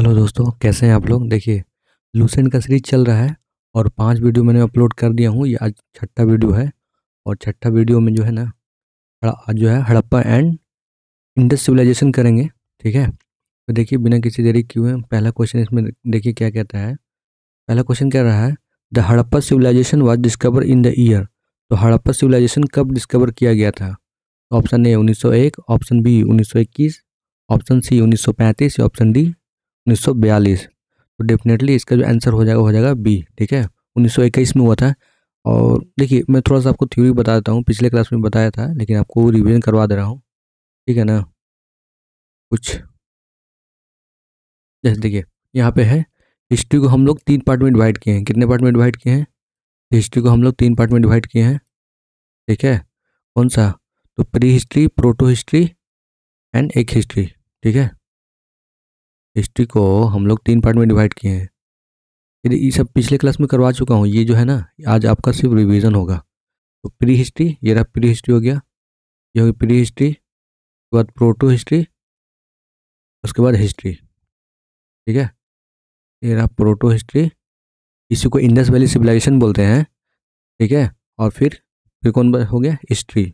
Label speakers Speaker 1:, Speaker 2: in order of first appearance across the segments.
Speaker 1: Hello दोस्तों कैसे हैं आप लोग देखिए लूसेंट का सीरीज चल रहा है और पांच वीडियो मैंने अपलोड कर दिया हूँ ये आज छठा वीडियो है और छठा वीडियो में जो है ना आज जो है हड़प्पा एंड इंडस सिविलाइजेशन करेंगे ठीक है तो देखिए बिना किसी देरी क्यों है पहला क्वेश्चन इसमें देखिए क्या कहता है पहला क्वेश्चन कह रहा है the Harappa civilisation was discover in the year तो हड़प्पा सिविलाइजेशन कब डिस्कवर किया गया था ऑप्शन ए उन्नीस ऑप्शन बी उन्नीस ऑप्शन सी सौ पैंतीस ऑप्शन डी उन्नीस सौ बयालीस तो डेफिनेटली इसका जो आंसर हो जाएगा हो जाएगा बी ठीक है उन्नीस सौ इक्कीस में हुआ था और देखिए मैं थोड़ा सा आपको थ्योरी बता देता हूँ पिछले क्लास में बताया था लेकिन आपको रिविजन करवा दे रहा हूँ ठीक है ना कुछ जैसे देखिए यहाँ पे है हिस्ट्री को हम लोग तीन पार्ट में डिवाइड किए हैं कितने पार्ट में डिवाइड किए हैं हिस्ट्री को हम लोग तीन पार्ट में डिवाइड किए हैं ठीक है कौन सा तो prehistory protohistory and एक हिस्ट्री ठीक है हिस्ट्री को हम लोग तीन पार्ट में डिवाइड किए हैं फिर ये सब पिछले क्लास में करवा चुका हूँ ये जो है ना आज आपका सिर्फ रिवीजन होगा तो प्री हिस्ट्री ये रहा प्री हिस्ट्री हो गया
Speaker 2: ये होगी प्री हिस्ट्री उसके बाद प्रोटो हिस्ट्री उसके बाद हिस्ट्री ठीक है ये रहा प्रोटो हिस्ट्री इसी को इंडस वैली
Speaker 1: सिविलाइजेशन बोलते हैं ठीक है और फिर फिर कौन हो गया हिस्ट्री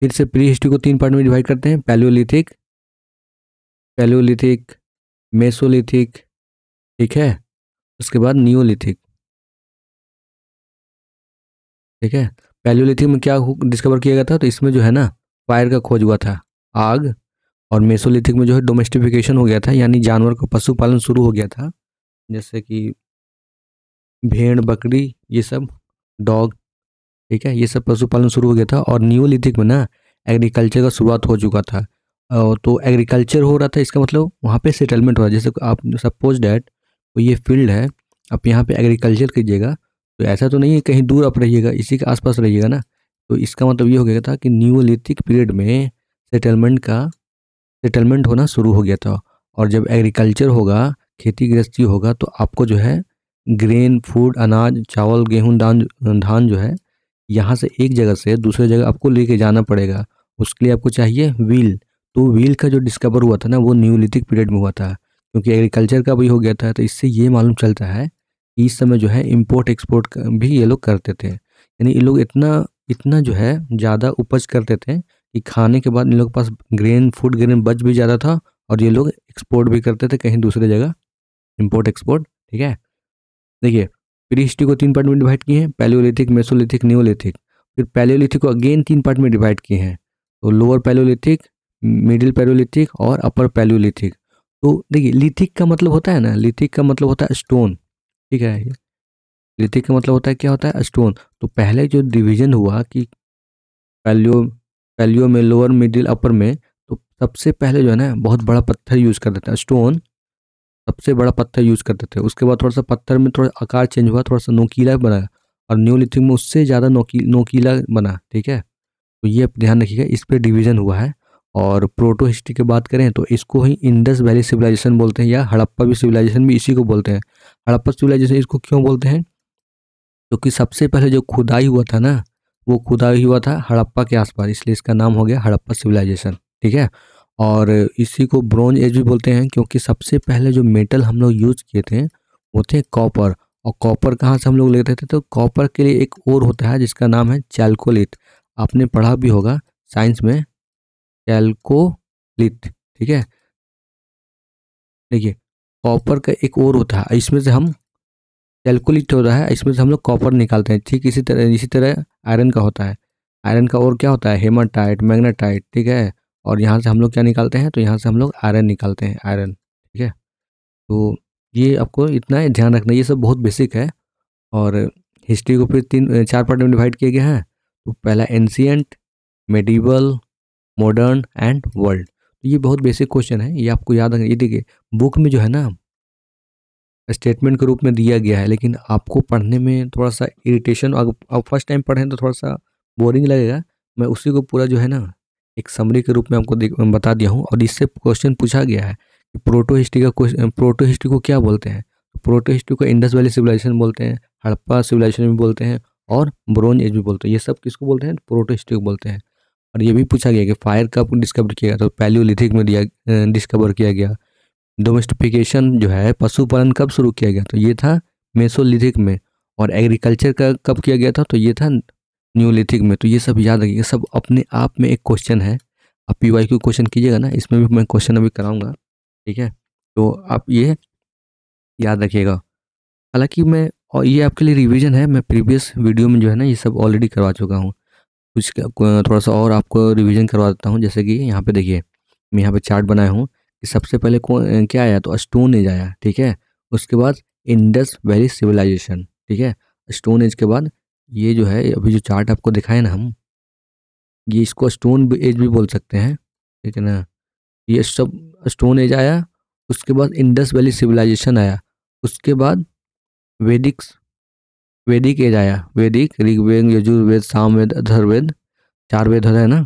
Speaker 1: फिर से प्री हिस्ट्री को तीन पार्ट में डिवाइड करते हैं पैलियोलिथिक पैलोलिथिक मेसोलिथिक ठीक है उसके बाद न्योलिथिक ठीक है पैलोलिथिक में क्या डिस्कवर किया गया था तो इसमें जो है ना फायर का खोज हुआ था आग और मेसोलिथिक में जो है डोमेस्टिफिकेशन हो गया था यानी जानवर का पशुपालन शुरू हो गया था जैसे कि भेड़ बकरी ये सब डॉग ठीक है ये सब पशुपालन शुरू हो गया था और न्यूलिथिक में ना एग्रीकल्चर का शुरुआत हो चुका था तो एग्रीकल्चर हो रहा था इसका मतलब वहाँ पे सेटलमेंट हो रहा है जैसे आप सपोज डैट कोई ये फील्ड है आप यहाँ पे एग्रीकल्चर कीजिएगा तो ऐसा तो नहीं है कहीं दूर आप रहिएगा इसी के आसपास रहिएगा ना तो इसका मतलब ये हो गया था कि न्यूलिथिक पीरियड में सेटलमेंट का सेटलमेंट होना शुरू हो गया था और जब एग्रीकल्चर होगा खेती गृहस्थी होगा तो आपको जो है ग्रेन फूड अनाज चावल गेहूँ धान धान जो है यहाँ से एक जगह से दूसरे जगह आपको लेके जाना पड़ेगा उसके लिए आपको चाहिए व्हील तो व्हील का जो डिस्कवर हुआ था ना वो न्यूलिथिक पीरियड में हुआ था क्योंकि एग्रीकल्चर का भी हो गया था तो इससे ये मालूम चलता है कि इस समय जो है इम्पोर्ट एक्सपोर्ट भी ये लोग करते थे यानी ये लोग इतना इतना जो है ज़्यादा उपज करते थे कि खाने के बाद इन लोग के पास ग्रेन फूड ग्रेन बच भी ज़्यादा था और ये लोग एक्सपोर्ट भी करते थे कहीं दूसरे जगह इम्पोर्ट एक्सपोर्ट ठीक है देखिए फिर हिस्ट्री को तीन पार्ट में डिवाइड किए हैं पैलियोलिथिक मेसोलिथिक न्योलिथिक फिर पैलियोलिथिक को अगेन तीन पार्ट में डिवाइड किए हैं तो लोअर पैलियोलिथिक मिडिल पैरोलिथिक और अपर पैलोलिथिक तो देखिए लिथिक का मतलब होता है ना लिथिक का मतलब होता है स्टोन ठीक है लिथिक का मतलब होता है क्या होता है स्टोन तो पहले जो डिवीजन हुआ कि पैलियो पैलियो में लोअर मिडिल अपर में तो सबसे पहले जो है ना बहुत बड़ा पत्थर यूज़ कर देते हैं स्टोन सबसे बड़ा पत्थर यूज़ करते थे उसके बाद थोड़ा सा पत्थर में थोड़ा आकार चेंज हुआ थोड़ा सा नोकीला बना और न्यूलिथिक में उससे ज़्यादा नोकी नोकीला बना ठीक है तो ये ध्यान रखिएगा इस पर डिवीज़न हुआ है और प्रोटो हिस्ट्री की बात करें तो इसको ही इंडस वैली सिविलाइजेशन बोलते हैं या हड़प्पा भी सिविलाइजेशन भी इसी को बोलते हैं हड़प्पा सिविलाइजेशन इसको क्यों बोलते हैं क्योंकि तो सबसे पहले जो खुदाई हुआ था ना वो खुदाई हुआ था हड़प्पा के आसपास इसलिए इसका नाम हो गया हड़प्पा सिविलाइजेशन ठीक है और इसी को ब्रोंज एज भी बोलते हैं क्योंकि सबसे पहले जो मेटल हम लोग यूज किए थे वो थे कॉपर और कॉपर कहाँ से हम लोग लेते थे तो कॉपर के लिए एक और होता है जिसका नाम है चैल्कोलिथ आपने पढ़ा भी होगा साइंस में कैलकोलिट ठीक है देखिए कॉपर का एक और होता है इसमें से हम कैलकुलेट होता है इसमें से हम लोग कॉपर निकालते हैं ठीक इसी तरह इसी तरह आयरन का होता है आयरन का और क्या होता है हेमाटाइट मैग्नेटाइट ठीक है और यहाँ से हम लोग क्या निकालते हैं तो यहाँ से हम लोग आयरन निकालते हैं आयरन ठीक है तो ये आपको इतना ध्यान रखना ये सब बहुत बेसिक है और हिस्ट्री को फिर तीन चार पार्ट में डिवाइड किए गए हैं तो पहला ancient medieval modern and world तो ये बहुत बेसिक क्वेश्चन है ये आपको याद ये देखिए बुक में जो है ना स्टेटमेंट के रूप में दिया गया है लेकिन आपको पढ़ने में थोड़ा सा इरिटेशन अगर आप फर्स्ट टाइम पढ़ें तो थोड़ा सा बोरिंग लगेगा मैं उसी को पूरा जो है ना एक समरी के रूप में आपको बता दिया हूँ और इससे क्वेश्चन पूछा गया है कि प्रोटो हिस्ट्री का क्वेश्चन प्रोटो हिस्ट्री को क्या बोलते हैं प्रोटो हिस्ट्री को इंडस वैली सिविलाइजेशन बोलते हैं हड़प्पा सिविलाइजेशन भी बोलते हैं और ब्रोन एज भी बोलते हैं ये सब किसको बोलते हैं प्रोटो हिस्ट्री को बोलते हैं और ये भी पूछा गया कि फायर कब डिस्कवर किया गया तो पैलियोलिथिक में दिया डिस्कवर किया गया डोमेस्टिफिकेशन जो है पशुपालन कब शुरू किया गया तो ये था मेसोलिथिक में और एग्रीकल्चर का कब किया गया था तो ये था न्यूलिथिक में तो ये सब याद रखिएगा सब अपने आप में एक क्वेश्चन है आप पी वाई क्यू क्वेश्चन कीजिएगा ना इसमें भी मैं क्वेश्चन अभी कराऊंगा ठीक है तो आप ये याद रखिएगा हालांकि मैं और ये आपके लिए रिवीजन है मैं प्रीवियस वीडियो में जो है ना ये सब ऑलरेडी करवा चुका हूँ कुछ थोड़ा सा और आपको रिवीजन करवा देता हूँ जैसे कि यहाँ पे देखिए मैं यहाँ पे चार्ट बनाया हूँ कि सबसे पहले कौन क्या आया तो स्टोन एज आया ठीक है उसके बाद इंडस वैली सिविलाइजेशन ठीक है स्टोन एज के बाद ये जो है अभी जो चार्ट आपको दिखाए ना हम ये इसको स्टोन एज भी बोल सकते हैं ठीक है ना ये सब स्टोन एज आया उसके बाद इंडस वैली सिविलाइजेशन आया उसके बाद वेदिक्स वैदिक एज आया वैदिक ऋग्वेद यजुर्वेद सामवेद अधर्वेद चार वेद होता है ना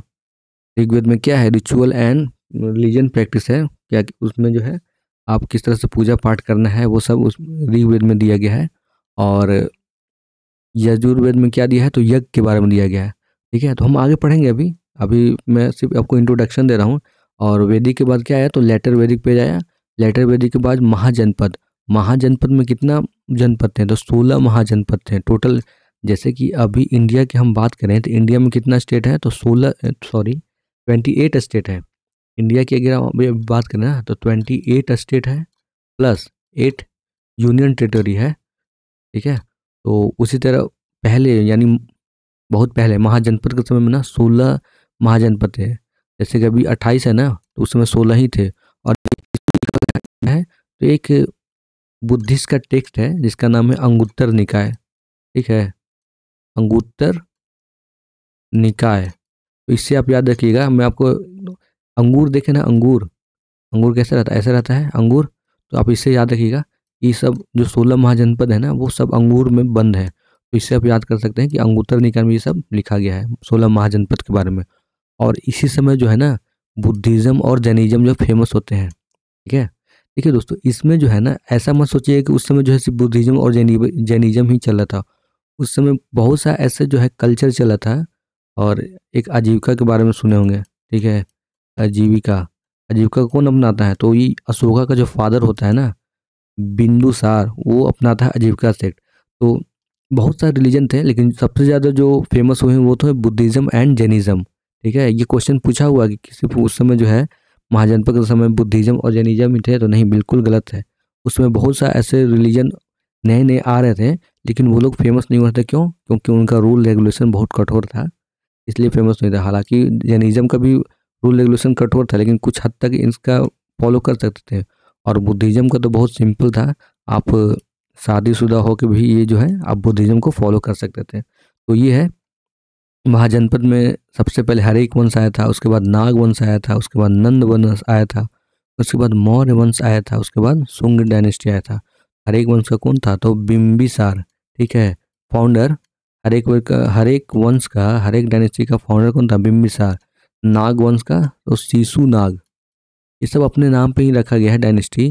Speaker 1: ऋग्वेद में क्या है रिचुअल एंड रिलीजन प्रैक्टिस है क्या उसमें जो है आप किस तरह से पूजा पाठ करना है वो सब उस ऋग्वेद में दिया गया है और यजुर्वेद में क्या दिया है तो यज्ञ के बारे में दिया गया है ठीक है तो हम आगे पढ़ेंगे अभी अभी मैं सिर्फ आपको इंट्रोडक्शन दे रहा हूँ और वैदिक के बाद क्या आया तो लेटर वैदिक पेज आया लेटर वैदिक के बाद महाजनपद महाजनपद में कितना जनपद हैं तो सोलह महाजनपद हैं टोटल जैसे कि अभी इंडिया की हम बात करें तो इंडिया में कितना स्टेट है तो सोलह सॉरी ट्वेंटी एट स्टेट है इंडिया की अगर हम अभी बात करें ना तो ट्वेंटी एट स्टेट है प्लस एट यूनियन टेरिटरी है ठीक है तो उसी तरह पहले यानी बहुत पहले महाजनपद के समय में ना सोलह महाजनपद थे जैसे कि अभी अट्ठाईस है ना तो उस समय सोलह ही थे और है तो एक बुद्धिस्ट का टेक्स्ट है जिसका नाम है अंगुत्तर निकाय ठीक है अंगुत्तर निकाय तो इससे आप याद रखिएगा मैं आपको अंगूर देखे ना अंगूर अंगूर कैसे रहता है ऐसा रहता है अंगूर तो आप इससे याद रखिएगा ये सब जो सोलह महाजनपद है ना वो सब अंगूर में बंद है तो इससे आप याद कर सकते हैं कि अंगूतर निकाय में ये सब लिखा गया है सोलह महाजनपद के बारे में और इसी समय जो है ना बुद्धिज़्म और जैनिज़्म जो फेमस होते हैं ठीक है देखिए दोस्तों इसमें जो है ना ऐसा मत सोचिए कि उस समय जो है सिर्फ बुद्धिज्म और जैनिज्म ही चला था उस समय बहुत सा ऐसा जो है कल्चर चला था और एक आजीविका के बारे में सुने होंगे ठीक है आजीविका आजीविका कौन अपनाता है तो ये अशोका का जो फादर होता है ना बिंदुसार वो अपनाता है आजीविका सेक्ट तो बहुत सारे रिलीजन थे लेकिन सबसे ज़्यादा जो फेमस हुए हैं वो तो है बुद्धिज़्म एंड जैनिज़्म ठीक है ये क्वेश्चन पूछा हुआ कि किसी उस समय जो है महाजनपद के समय बुद्धिज्म और जैनिज्म थे तो नहीं बिल्कुल गलत है उसमें बहुत सा ऐसे रिलीजन नए नए आ रहे थे लेकिन वो लोग फेमस नहीं हुए थे क्यों क्योंकि उनका रूल रेगुलेशन बहुत कठोर था इसलिए फेमस नहीं था हालांकि जैनिज्म का भी रूल रेगुलेशन कठोर था लेकिन कुछ हद तक इसका फॉलो कर सकते थे और बुद्धिज़्म का तो बहुत सिंपल था आप शादीशुदा होकर भी ये जो है आप बुद्धिज़्म को फॉलो कर सकते थे तो ये है महाजनपद में सबसे पहले हरेक वंश आया था उसके बाद नाग वंश आया था उसके बाद नंद वंश आया था उसके बाद मौर्य वंश आया था उसके बाद सुंग डायनेस्टी आया था हरेक वंश का कौन था तो बिम्बिसार ठीक है फाउंडर हरेक का हरेक वंश का हरेक डायनेस्टी का फाउंडर कौन था बिम्बिसार नाग वंश का तो शीशु नाग ये सब अपने नाम पे ही रखा गया है डायनेस्टी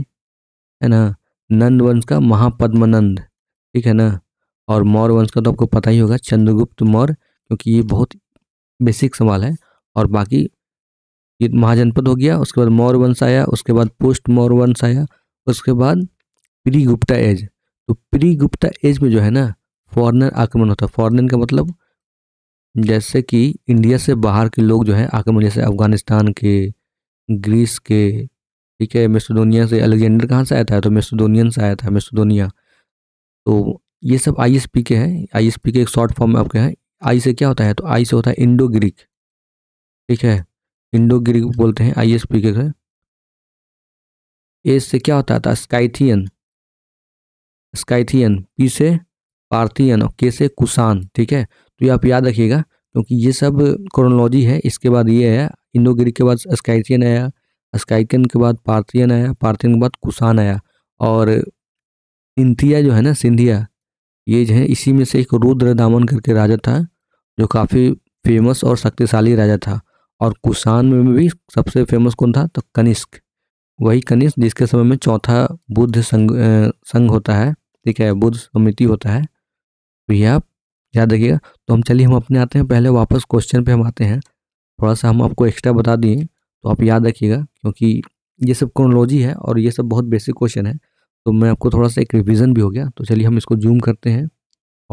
Speaker 1: है ना नंद वंश का महापद्मनंद ठीक है ना और मौर्य वंश का तो आपको पता ही होगा चंद्रगुप्त मौर्य क्योंकि ये बहुत बेसिक सवाल है और बाकी ये महाजनपद हो गया उसके बाद मौर्य वंश आया उसके बाद पोस्ट मौर्य वंश आया उसके बाद प्री गुप्ता एज तो प्री गुप्ता एज में जो है ना फॉरनर आक्रमण होता है फॉरनर का मतलब जैसे कि इंडिया से बाहर के लोग जो है आक्रमण जैसे अफगानिस्तान के ग्रीस के ठीक है मेस्टोडोनिया से अलेक्जेंडर कहाँ से आया था तो मेस्टोडोनियन से आया था मेस्टोडोनिया तो ये सब आई के हैं आई के एक शॉर्ट फॉर्म में आपके हैं आई से क्या होता है तो आई से होता है इंडो ग्रीक ठीक है इंडो ग्रीक बोलते हैं आई एस पी के एस से क्या होता था स्काइथियन स्काइथियन पी से पार्थियन और के से कुसान ठीक है तो ये आप याद रखिएगा क्योंकि ये सब क्रोनोलॉजी है इसके बाद ये आया इंडो ग्रीक के बाद स्काइथियन आया स्काइकन के बाद पार्थियन आया पार्थियन के बाद कुसान आया और सिंथिया जो है ना सिंधिया ये जो है इसी में से एक रुद्र दामन करके राजा था जो काफ़ी फेमस और शक्तिशाली राजा था और कुषाण में भी सबसे फेमस कौन था तो कनिष्क वही कनिष्क जिसके समय में चौथा बुद्ध संघ संघ होता है ठीक है बुद्ध समिति होता है तो आप याद रखिएगा तो हम चलिए हम अपने आते हैं पहले वापस क्वेश्चन पे हम आते हैं थोड़ा सा हम आपको एक्स्ट्रा बता दिए तो आप याद रखिएगा क्योंकि ये सब क्रोनोलॉजी है और ये सब बहुत बेसिक क्वेश्चन है तो मैं आपको थोड़ा सा एक रिविज़न भी हो गया तो चलिए हम इसको जूम करते हैं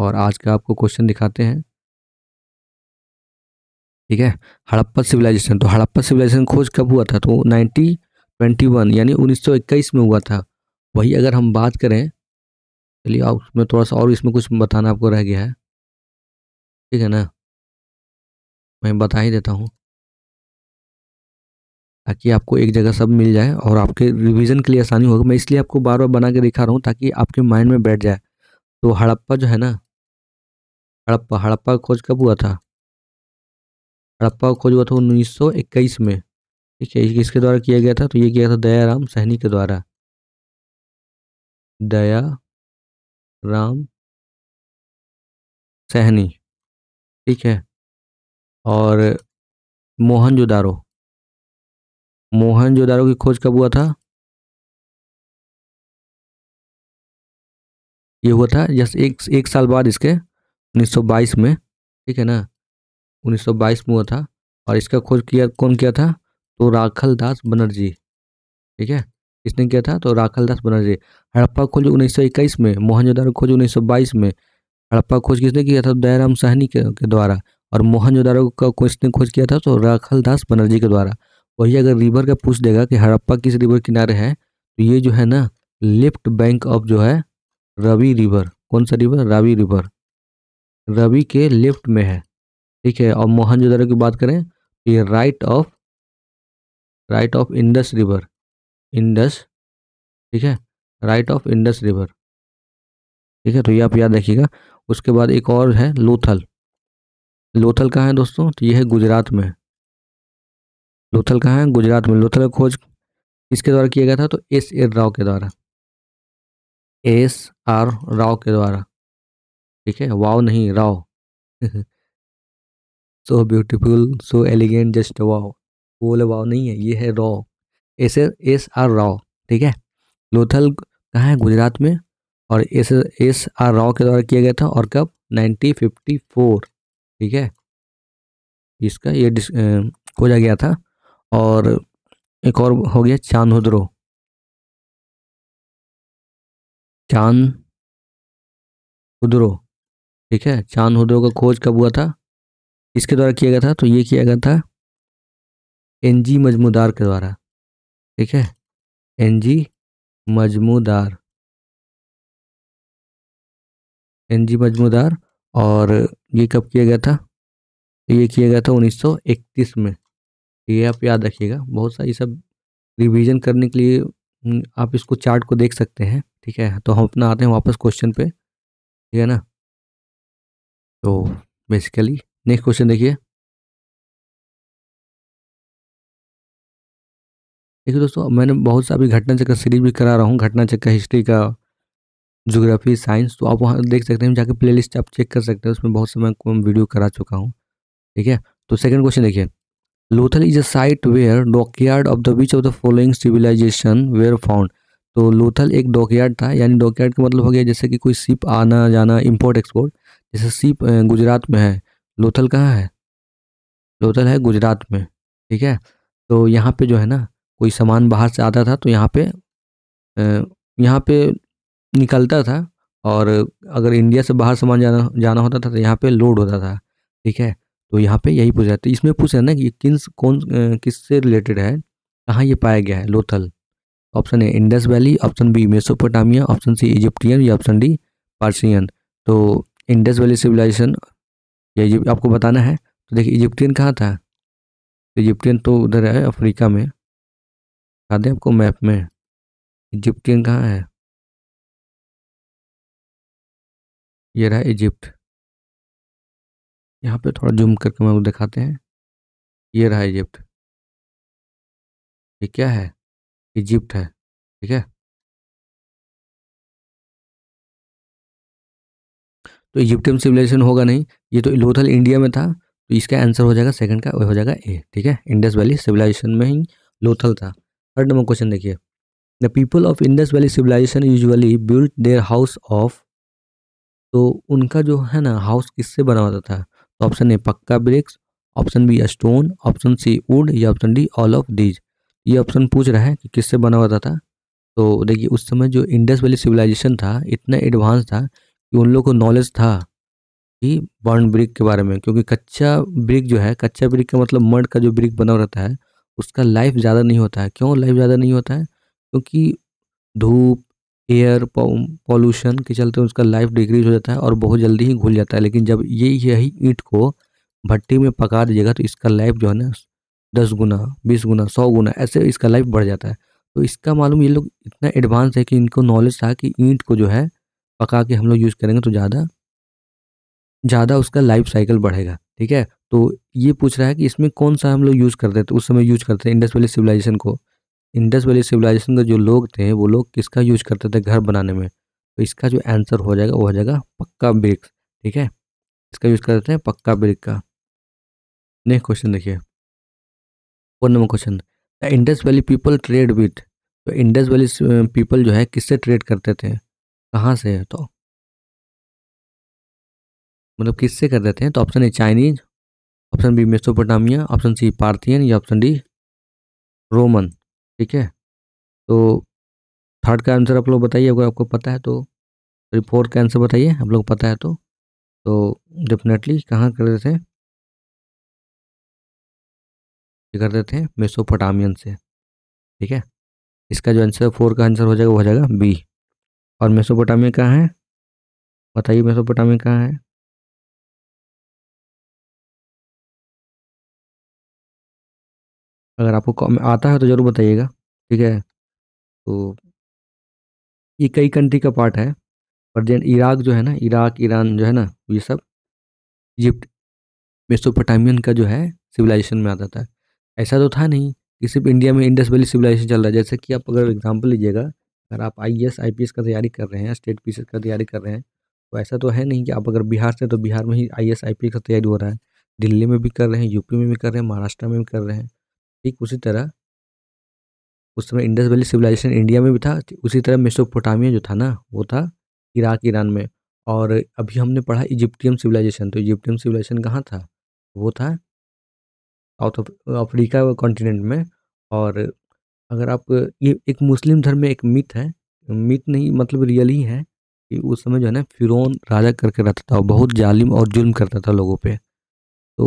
Speaker 1: और आज का आपको क्वेश्चन दिखाते हैं ठीक है हड़प्पा सिविलाइजेशन तो हड़प्पा सिविलाइजेशन खोज कब हुआ था तो नाइनटीन ट्वेंटी वन यानी उन्नीस सौ इक्कीस में हुआ था वही अगर हम बात करें चलिए आप उसमें थोड़ा सा और इसमें कुछ
Speaker 2: बताना आपको रह गया है ठीक है ना मैं बता ही देता हूँ ताकि आपको एक जगह सब मिल जाए और आपके रिवीजन
Speaker 1: के लिए आसानी होगी मैं इसलिए आपको बार बार बना के दिखा रहा हूँ ताकि आपके माइंड में बैठ जाए तो हड़प्पा जो है ना हड़प्पा हड़प्पा खोज कब हुआ था हड़प्पा खोज हुआ था उन्नीस में ठीक है इसके द्वारा किया गया था तो ये किया था दया राम सहनी के
Speaker 2: द्वारा दया राम सहनी ठीक है और मोहन जोदारो मोहन जोदारो की खोज कब हुआ था ये हुआ था जस्ट एक एक साल बाद इसके 1922 में ठीक है ना 1922 में हुआ था
Speaker 1: और इसका खोज किया कौन किया था तो राखल दास बनर्जी ठीक है किसने किया था तो राखल दास बनर्जी हड़प्पा खोज 1921 में मोहनजोदारो खोज 1922 में हड़प्पा खोज किसने किया था तो दयाराम साहनी के, के द्वारा और मोहनजोदारो का किसने खोज किया था तो राखल दास बनर्जी के द्वारा वही अगर रिवर का पूछ देगा कि हड़प्पा किस रिवर किनारे है तो ये जो है ना लेफ्ट बैंक ऑफ जो है रवि रिवर कौन सा रिवर रावी रिवर रवि के लेफ्ट में है ठीक है और मोहनजोदारो की बात करें
Speaker 2: तो ये right of right of Indus river Indus ठीक है राइट ऑफ इंडस रिवर ठीक है तो ये आप याद रखिएगा
Speaker 1: उसके बाद एक और है लोथल लोथल कहाँ है दोस्तों तो ये है गुजरात में लोथल कहाँ है गुजरात में लोथल का खोज किसके द्वारा किया गया था तो
Speaker 2: एस ए राव के द्वारा एस आर राव के द्वारा ठीक है वाव नहीं राव so beautiful so
Speaker 1: elegant just wow वो बोले वाओ नहीं है ये है raw S S R raw ठीक है लोथल कहाँ है गुजरात में और एस एस आर राव के द्वारा किया गया था और कब 1954 ठीक है इसका ये
Speaker 2: खोजा गया था और एक और हो गया चांदहुद्रो चांद हुद्रो ठीक है चांद हुद्रो का खोज कब हुआ था किसके द्वारा किया गया था तो ये किया गया था एन जी मजमूदार के द्वारा ठीक है एन जी मजमूदार एन
Speaker 1: जी मजमूदार और ये कब किया गया था तो ये किया गया था 1931 में ये आप याद रखिएगा बहुत सारी सब रिवीजन करने के लिए आप इसको चार्ट को देख सकते हैं ठीक है तो हम अपना आते हैं वापस क्वेश्चन पे ठीक है ना
Speaker 2: तो बेसिकली नेक्स्ट क्वेश्चन देखिए देखिए दोस्तों मैंने बहुत सा अभी घटना
Speaker 1: चक्र सीरीज भी करा रहा हूँ घटना चक्र हिस्ट्री का जोग्राफी साइंस तो आप वहाँ देख सकते हैं जाके प्लेलिस्ट आप चेक कर सकते हैं उसमें बहुत समय मैं वीडियो करा चुका हूँ ठीक है तो सेकंड क्वेश्चन देखिए Lothal is a site where dockyard of the beach of the following civilisation were found तो लोथल एक डॉकयार्ड था यानी डॉकयार्ड का मतलब हो गया जैसे कि कोई सिप आना जाना इम्पोर्ट एक्सपोर्ट जैसे शिप गुजरात में है लोथल कहाँ है लोथल है गुजरात में ठीक है तो यहाँ पे जो है ना कोई सामान बाहर से आता था तो यहाँ पे यहाँ पे निकलता था और अगर इंडिया से बाहर सामान जाना जाना होता था तो यहाँ पे लोड होता था ठीक है तो यहाँ पे यही पूछ जाता है इसमें पूछ रहे ना कि किस कौन किससे रिलेटेड है कहाँ ये पाया गया है Lothal option A Indus valley option B Mesopotamia option C Egyptian या ऑप्शन डी पार्सियन तो इंडस वैली सिविलाइजेशन या आपको बताना है तो देखिए इजिप्टियन कहाँ था
Speaker 2: इजिप्टियन तो उधर है अफ्रीका में बता दें आपको मैप में इजिप्टियन कहाँ है ये रहा इजिप्ट यहाँ पे थोड़ा जूम करके मैं दिखाते हैं ये रहा इजिप्ट ये क्या है इजिप्ट है ठीक है तो इजिप्टियन सिविलाइजेशन होगा नहीं ये तो लोथल इंडिया में था तो इसका आंसर हो जाएगा सेकंड का हो जाएगा
Speaker 1: ए ठीक है इंडस वैली सिविलाइजेशन में ही लोथल था थर्ड नंबर क्वेश्चन देखिए the people of Indus valley civilisation usually build their house of तो उनका जो है ना हाउस किससे बना होता था तो option A pucca bricks option B stone option C wood या option D all of these ये ऑप्शन पूछ रहा है कि किससे बना होता था तो देखिए उस समय जो इंडस वैली सिविलाइजेशन था इतना एडवांस था कि उन लोग को नॉलेज था कि बर्न ब्रिक के बारे में क्योंकि कच्चा ब्रिक जो है कच्चा ब्रिक का मतलब मर्ड का जो ब्रिक बना रहता है उसका लाइफ ज़्यादा नहीं होता है क्यों लाइफ ज़्यादा नहीं होता है क्योंकि धूप एयर पॉल्यूशन के चलते उसका लाइफ डिक्रीज हो जाता है और बहुत जल्दी ही घुल जाता है लेकिन जब ये यही ईंट को भट्टी में पका दीजिएगा तो इसका लाइफ जो है ना दस गुना बीस गुना सौ गुना ऐसे इसका लाइफ बढ़ जाता है तो इसका मालूम ये लोग इतना एडवांस है कि इनको नॉलेज था कि ईंट को जो है पका के हम लोग यूज़ करेंगे तो ज़्यादा ज़्यादा उसका लाइफ साइकिल बढ़ेगा ठीक है तो ये पूछ रहा है कि इसमें कौन सा हम लोग यूज़ करते थे उस समय यूज़ करते थे इंडस वैली सिविलाइजेशन को इंडस वैली सिविलाइजेशन का जो लोग थे वो लोग किसका यूज करते थे घर बनाने में तो इसका जो आंसर हो जाएगा वो हो जाएगा पक्का ब्रिक्स ठीक है इसका यूज़ करते हैं पक्का ब्रिक का नेक्स्ट क्वेश्चन देखिए four number question Indus valley people trade with तो इंडस वैली पीपल जो है किससे ट्रेड करते थे कहाँ से है तो मतलब किससे कर देते हैं तो option A Chinese option B Mesopotamia option C Parthian या ऑप्शन डी रोमन ठीक है तो थर्ड का आंसर आप लोग बताइए अगर आपको पता है तो फोर्थ का आंसर बताइए आप लोग पता है तो
Speaker 2: तो डेफिनेटली कहाँ कर देते हैं ये कर देते हैं मेसोपोटामियन से ठीक है इसका जो आंसर फोर का आंसर हो जाएगा वो हो जाएगा बी और मेसोपोटामिया कहाँ है बताइए मेसोपोटामिया कहाँ है अगर आपको आता है तो ज़रूर बताइएगा ठीक है तो
Speaker 1: ये कई कंट्री का पार्ट है पर जैन इराक जो है ना इराक ईरान जो है ना ये सब इजिप्ट मेसोपोटामियन का जो है सिविलाइजेशन में आता था ऐसा तो था नहीं कि सिर्फ इंडिया में इंडस वैली सिविलाइजेशन चल रहा है जैसे कि आप अगर एग्जांपल लीजिएगा अगर आप I S I P S का तैयारी कर रहे हैं स्टेट पी का तैयारी कर रहे हैं तो ऐसा तो है नहीं कि आप अगर बिहार से तो बिहार में ही आई एस आई पी का तैयारी हो रहा है दिल्ली में भी कर रहे हैं यूपी में भी कर रहे हैं महाराष्ट्र में भी कर रहे हैं ठीक उसी तरह उस समय इंडस वैली सिविलाइजेशन इंडिया में भी था उसी तरह मेसोपोटामिया जो था ना वो था इराक ईरान में और अभी हमने पढ़ा इजिप्टियम सिविलाइजेशन तो इजिप्टियम सिविलाइजेशन कहाँ था वो था साउथ अफ्रीका कॉन्टिनेंट में और अगर आप ये एक मुस्लिम धर्म में एक मिथ है मिथ नहीं मतलब रियल ही है कि उस समय जो है ना फिरौन राजा करके रहता था बहुत जालिम और जुल्म करता था लोगों पे तो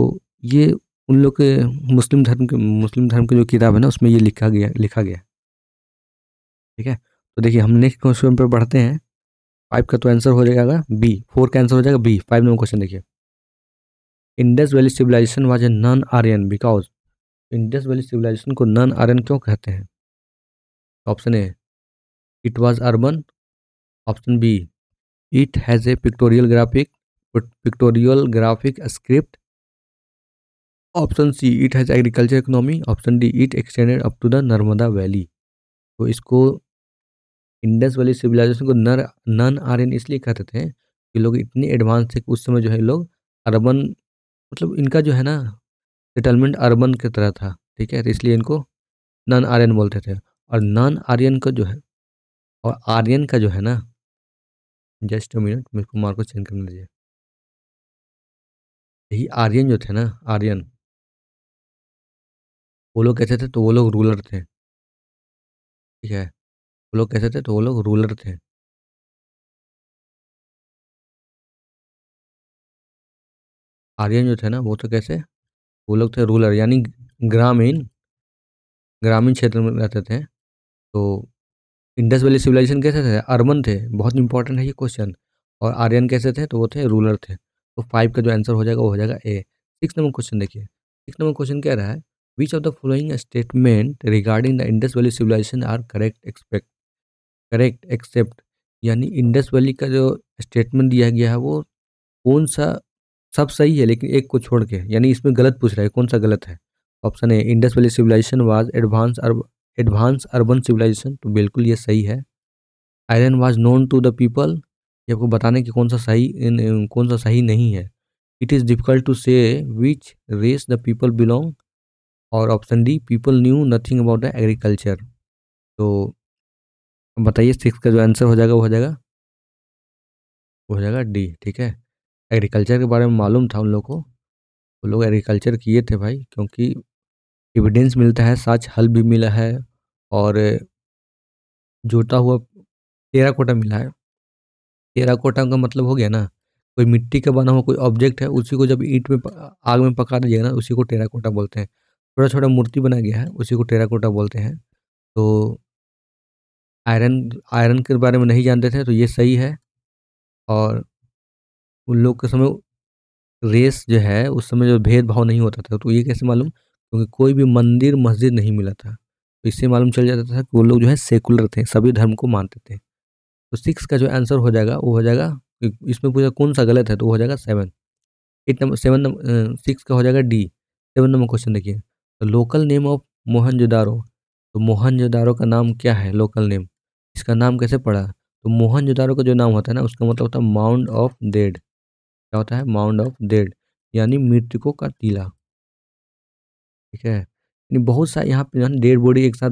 Speaker 1: ये उन लोग के मुस्लिम धर्म के मुस्लिम धर्म की जो किताब है ना उसमें ये लिखा गया लिखा गया ठीक है तो देखिए हम नेक्स्ट क्वेश्चन पर पढ़ते हैं फाइव का तो आंसर हो जाएगा बी फोर का आंसर हो जाएगा बी फाइव नंबर क्वेश्चन देखिए Indus valley civilisation was a non Aryan because Indus valley civilisation को नॉन आर्यन क्यों कहते हैं option A it was urban option B it has a pictorial graphic pictorial graphic script option C it has agriculture economy option D it extended up to the Narmada valley तो इसको Indus valley civilisation को नर none Aryan इसलिए कहते थे कि लोग इतने एडवांस थे कि उस समय जो है लोग अर्बन मतलब इनका जो है ना सेटलमेंट अर्बन की तरह था ठीक है तो इसलिए इनको नन आर्यन बोलते थे और नॉन आर्यन का जो है
Speaker 2: और आर्यन का जो है ना जस्ट मिनट मेरे को मार्को चेंज करने दीजिए यही आर्यन जो थे ना आर्यन वो लोग कैसे थे तो वो लोग रूलर थे ठीक है वो लोग कैसे थे तो वो लोग रूलर थे आर्यन जो थे ना वो तो कैसे वो लोग थे रूलर यानी ग्रामीण ग्रामीण क्षेत्र में रहते थे तो
Speaker 1: इंडस वैली सिविलाइजेशन कैसे थे अर्बन थे बहुत इंपॉर्टेंट है ये क्वेश्चन और आर्यन कैसे थे तो वो थे रूलर थे तो फाइव का जो आंसर हो जाएगा वो हो जाएगा ए सिक्स नंबर क्वेश्चन देखिए सिक्स नंबर क्वेश्चन क्या रहा है which of the following statement regarding the Indus valley civilisation are correct expect correct except यानी इंडस वैली का जो स्टेटमेंट दिया गया है वो कौन सा सब सही है लेकिन एक को छोड़ के यानी इसमें गलत पूछ रहा है कौन सा गलत है option A Indus valley civilisation was advance advance urban civilisation तो बिल्कुल ये सही है iron was known to the people ये आपको बताने कि कौन सा सही कौन सा सही नहीं है it is difficult to say which race the people belong और option D people knew nothing about the agriculture तो बताइए सिक्स का जो आंसर हो जाएगा वो हो जाएगा वो हो जाएगा डी ठीक है एग्रीकल्चर के बारे में मालूम था उन लोग को वो लोग एग्रीकल्चर किए थे भाई क्योंकि एविडेंस मिलता है साच हल भी मिला है और जोता हुआ टेरा कोटा मिला है टेरा कोटा का मतलब हो गया ना कोई मिट्टी का बना हुआ कोई ऑब्जेक्ट है उसी को जब ईंट में आग में पका दिया ना उसी को टेरा कोटा बोलते हैं छोटा छोटा मूर्ति बनाया गया है उसी को टेरा कोटा बोलते हैं तो आयरन आयरन के बारे में नहीं जानते थे तो ये सही है और उन लोग के समय रेस जो है उस समय जो भेदभाव नहीं होता था तो ये कैसे मालूम क्योंकि कोई भी मंदिर मस्जिद नहीं मिला था तो इससे मालूम चल जाता था कि वो लोग जो है सेकुलर थे सभी धर्म को मानते थे तो सिक्स का जो आंसर हो जाएगा वो हो जाएगा इसमें पूछा कौन सा गलत है तो वो हो जाएगा seven eight number seven number six का हो जाएगा डी सेवन नंबर क्वेश्चन देखिए तो local name of Mohenjodaro तो मोहन जोदारो का नाम क्या है लोकल नेम इसका नाम कैसे पड़ा तो मोहन जोदारो का जो नाम होता है ना उसका मतलब होता है माउंट ऑफ डेड क्या होता है माउंट ऑफ डेड यानी मृतकों का टीला ठीक है यानी बहुत सारे यहाँ पे जो है डेड बॉडी एक साथ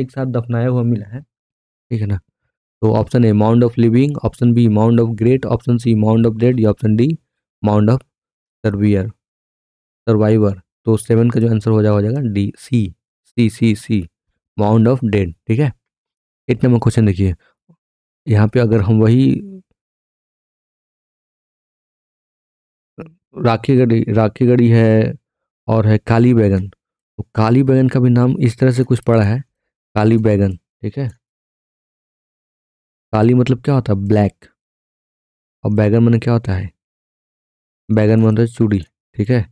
Speaker 1: एक साथ दफनाया हुआ मिला है ठीक है ना तो option A mount of living option B mount of great option C mount of dead या option D mount of survivor survivor तो सेवन का जो आंसर हो जाएगा हो जाएगा D C C C C mount of dead ठीक है
Speaker 2: एट नंबर क्वेश्चन देखिए यहाँ पे अगर हम वही राखी गढ़ी राखी गढ़ी है और है काली
Speaker 1: बैगन तो काली बैगन का भी नाम इस तरह से कुछ पड़ा है काली बैगन ठीक है
Speaker 2: काली मतलब क्या होता है ब्लैक और बैगन मतलब क्या होता है बैगन मतलब है चूड़ी ठीक है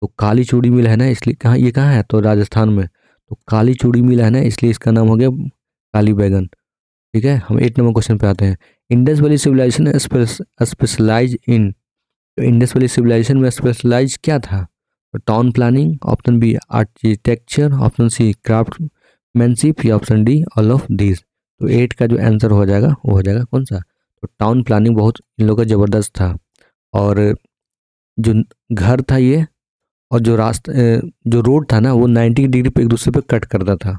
Speaker 2: तो काली चूड़ी मिल है ना
Speaker 1: इसलिए कहाँ ये कहाँ है तो राजस्थान में तो काली चूड़ी मिल है ना इसलिए इसका नाम हो गया काली बैगन ठीक है हम एट नंबर क्वेश्चन पे आते हैं Indus valley civilisation specialise in तो इंडस वैली सिविलाइजेशन में स्पेशलाइज क्या था town planning option B architecture option C craftsmanship या option D all of these तो एट का जो आंसर हो जाएगा वो हो जाएगा कौन सा तो टाउन प्लानिंग बहुत इन लोगों का ज़बरदस्त था और जो घर था ये और जो रास्ता जो रोड था ना वो नाइन्टी डिग्री पे एक दूसरे पे कट करता था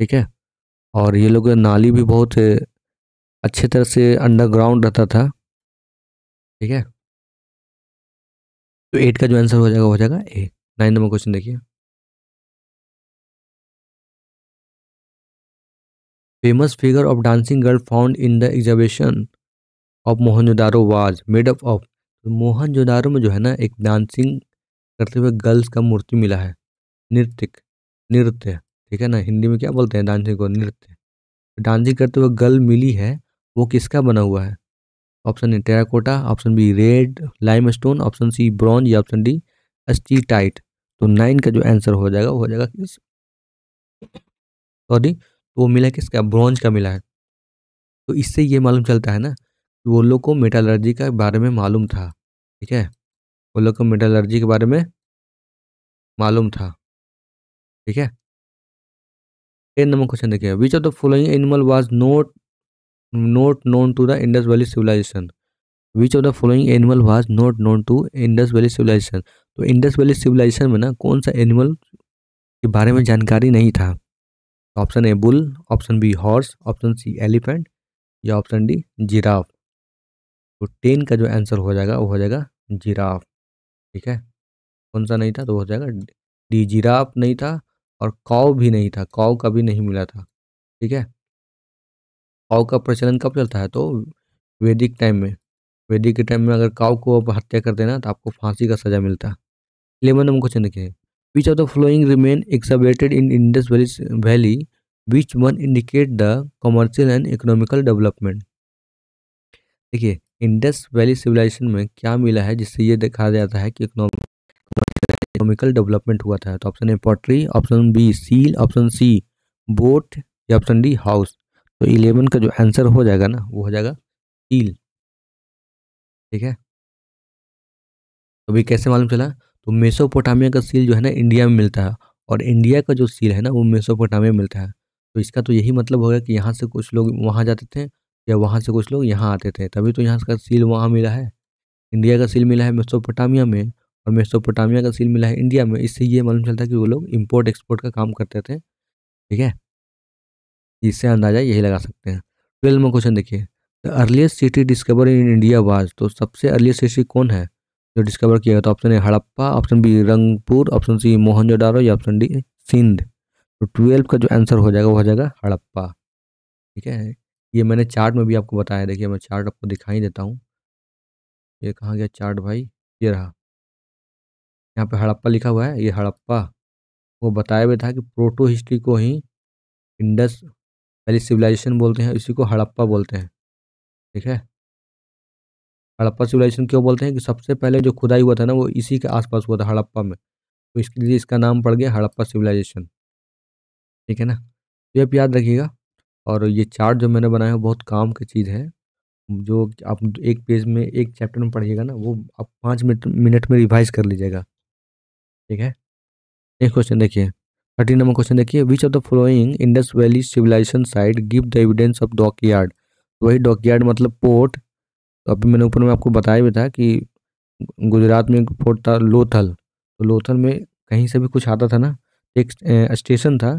Speaker 1: ठीक है और ये लोग नाली भी बहुत अच्छे तरह से अंडरग्राउंड रहता था
Speaker 2: ठीक है तो एट का जो आंसर हो जाएगा हो जाएगा ए नाइन नंबर क्वेश्चन देखिए famous figure of dancing girl found in the exhibition of Mohenjodaro was
Speaker 1: made up of तो मोहनजोदारो में जो है ना एक डांसिंग करते हुए गर्ल्स का मूर्ति मिला है नृत्यिक नृत्य ठीक है ना हिंदी में क्या बोलते हैं डांसिंग को नृत्य डांसिंग तो करते हुए गर्ल मिली है वो किसका बना हुआ है option A terracotta option B red limestone option C bronze या ऑप्शन डी टाइट तो नाइन का जो आंसर हो जाएगा वो हो जाएगा किस सॉरी तो वो मिला है किसका ब्रॉन्ज का मिला है तो इससे ये मालूम चलता है ना कि वो लोग को मेटालर्जी के बारे में मालूम था ठीक है वो लोग को मेटालर्जी के बारे में मालूम था ठीक है टेन नंबर क्वेश्चन देखिए which of the following animal was not not known to the Indus valley civilisation which of the following animal was not known to Indus valley civilisation तो इंडस वैली सिविलाइजेशन में ना कौन सा animal के बारे में जानकारी नहीं था option A bull option B horse option C elephant या ऑप्शन डी जिराफ तो टेन का जो आंसर हो जाएगा वो हो जाएगा जिराफ
Speaker 2: ठीक है
Speaker 1: कौन सा नहीं था तो हो जाएगा डी जिराफ नहीं था और काव भी नहीं था काव का भी नहीं मिला था ठीक है काव का प्रचलन कब चलता है तो वैदिक टाइम में वैदिक के टाइम में अगर काव को आप हत्या कर देना तो आपको फांसी का सजा मिलता इलेवन नंबर क्वेश्चन देखिए which of the following remain excavated in Indus valley which one indicate the commercial and economical development देखिए इंडस वैली सिविलाइजेशन में क्या मिला है जिससे ये देखा जाता है कि इकोनॉमिकल डेवलपमेंट हुआ था तो option A pottery option B seal option C boat या ऑप्शन डी हाउस तो इलेवन का जो आंसर हो जाएगा ना वो हो जाएगा ईल ठीक है अभी कैसे मालूम चला तो मेसोपोटामिया का सील जो है ना इंडिया में मिलता है और इंडिया का जो सील है ना वो मेसोपोटामिया में मिलता है तो इसका तो यही मतलब होगा कि यहाँ से कुछ लोग वहाँ जाते थे या वहाँ से कुछ लोग यहाँ आते थे तभी तो यहाँ का सील वहाँ मिला है इंडिया का सील मिला है मेसोपोटामिया में और मेसोपोटामिया का सील मिला है इंडिया में इससे ये मालूम चलता है कि वो लोग इम्पोर्ट एक्सपोर्ट का काम करते थे ठीक है इससे अंदाज़ा यही लगा सकते हैं में क्वेश्चन देखिए the earliest city discover in India was तो सबसे अर्लीस्ट सिटी कौन है जो डिस्कवर किया गया तो option A Harappa option B Rangpur option C Mohenjodaro या ऑप्शन डी सिंध तो ट्वेल्व का जो आंसर हो जाएगा वो हो जाएगा हड़प्पा ठीक है ये मैंने चार्ट में भी आपको बताया देखिए मैं चार्ट आपको दिखाई देता हूँ ये कहाँ गया चार्ट भाई ये रहा यहाँ पे हड़प्पा लिखा हुआ है ये हड़प्पा वो बताया भी था कि प्रोटो हिस्ट्री को ही इंडस पहले सिविलाइजेशन बोलते हैं इसी को हड़प्पा बोलते हैं ठीक है हड़प्पा सिविलाइजेशन क्यों बोलते हैं कि सबसे पहले जो खुदाई हुआ था ना वो इसी के आसपास हुआ था हड़प्पा में तो इसके लिए इसका नाम पड़ गया हड़प्पा सिविलाइजेशन ठीक है ना तो ये आप याद रखिएगा और ये चार्ट जो मैंने बनाया है बहुत काम की चीज़ है जो आप एक पेज में एक चैप्टर में पढ़िएगा ना वो आप पाँच मिनट मिनट में रिवाइज कर लीजिएगा ठीक है नेक्स्ट क्वेश्चन देखिए थर्टीन नंबर क्वेश्चन देखिए which of the following Indus valley civilisation site give the evidence of dockyard वही डॉक यार्ड मतलब पोर्ट तो अभी मैंने ऊपर में आपको बताया भी था कि गुजरात में पोर्ट था लोथल तो लोथल में कहीं से भी कुछ आता था ना एक स्टेशन था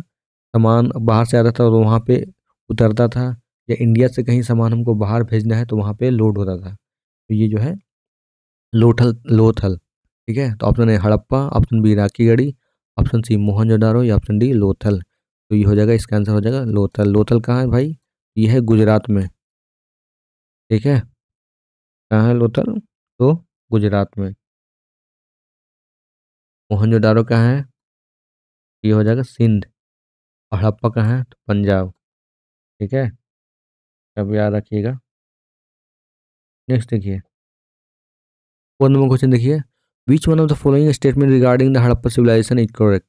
Speaker 1: सामान बाहर से आता था और वहाँ पे उतरता था या इंडिया से कहीं सामान हमको बाहर भेजना है तो वहाँ पे लोड होता था तो ये जो है लोथल लोथल ठीक है तो ऑप्शन है Harappa option B Rakhigarhi option C Mohenjodaro या ऑप्शन डी लोथल तो ये हो जाएगा इसका आंसर हो जाएगा लोथल लोथल कहाँ है भाई
Speaker 2: ये है गुजरात में ठीक है कहाँ है लोथल तो गुजरात में मोहनजोदारो कहाँ है ये हो जाएगा सिंध और हड़प्पा कहाँ है तो पंजाब ठीक है अब याद रखिएगा नेक्स्ट देखिए
Speaker 1: पौधों क्वेश्चन देखिए which one of the following statement regarding the Harappa civilisation is correct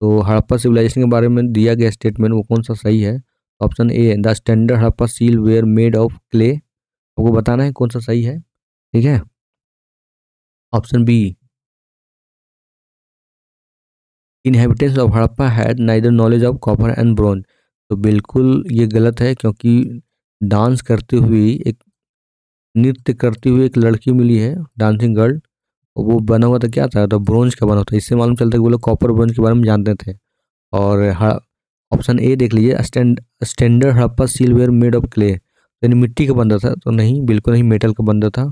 Speaker 1: तो हड़प्पा सिविलाइजेशन के बारे में दिया गया स्टेटमेंट वो कौन सा सही है option A the standard Harappa seal were made of clay आपको बताना है कौन सा सही है
Speaker 2: ठीक है
Speaker 1: option B inhabitants of Harappa had neither knowledge of copper and bronze तो बिल्कुल ये गलत है क्योंकि डांस करते हुए एक नृत्य करते हुए एक लड़की मिली है डांसिंग गर्ल वो बना हुआ था क्या था तो ब्रॉन्ज का बना हुआ था इससे मालूम चलता है कि वो लोग कॉपर ब्रॉन्ज के बारे में जानते थे और ऑप्शन ए देख लीजिए stand standard Harappa seal were made of clay यानी मिट्टी का बनता था तो नहीं बिल्कुल नहीं मेटल का बनता था